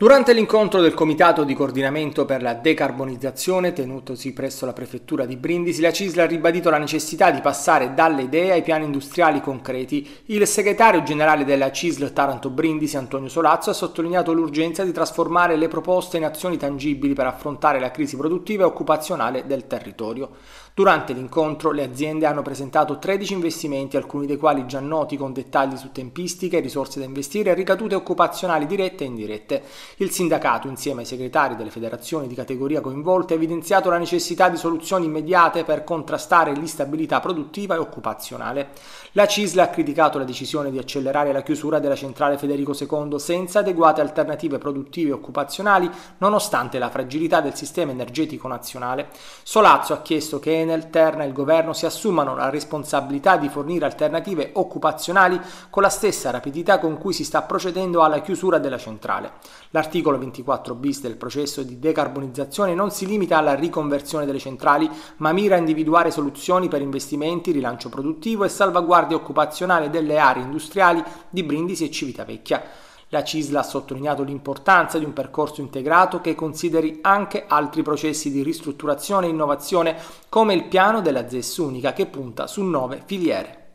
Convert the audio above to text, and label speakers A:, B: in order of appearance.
A: Durante l'incontro del Comitato di coordinamento per la decarbonizzazione tenutosi presso la prefettura di Brindisi, la CISL ha ribadito la necessità di passare dalle idee ai piani industriali concreti. Il segretario generale della CISL Taranto Brindisi, Antonio Solazzo, ha sottolineato l'urgenza di trasformare le proposte in azioni tangibili per affrontare la crisi produttiva e occupazionale del territorio. Durante l'incontro le aziende hanno presentato 13 investimenti, alcuni dei quali già noti con dettagli su tempistiche, risorse da investire, e ricadute occupazionali dirette e indirette. Il sindacato, insieme ai segretari delle federazioni di categoria coinvolte, ha evidenziato la necessità di soluzioni immediate per contrastare l'instabilità produttiva e occupazionale. La CISLA ha criticato la decisione di accelerare la chiusura della centrale Federico II senza adeguate alternative produttive e occupazionali, nonostante la fragilità del sistema energetico nazionale. Solazzo ha chiesto che Enel, Terna e il governo si assumano la responsabilità di fornire alternative occupazionali con la stessa rapidità con cui si sta procedendo alla chiusura della centrale. La L'articolo 24 bis del processo di decarbonizzazione non si limita alla riconversione delle centrali, ma mira a individuare soluzioni per investimenti, rilancio produttivo e salvaguardia occupazionale delle aree industriali di Brindisi e Civitavecchia. La CISLA ha sottolineato l'importanza di un percorso integrato che consideri anche altri processi di ristrutturazione e innovazione come il piano della ZES unica che punta su nove filiere.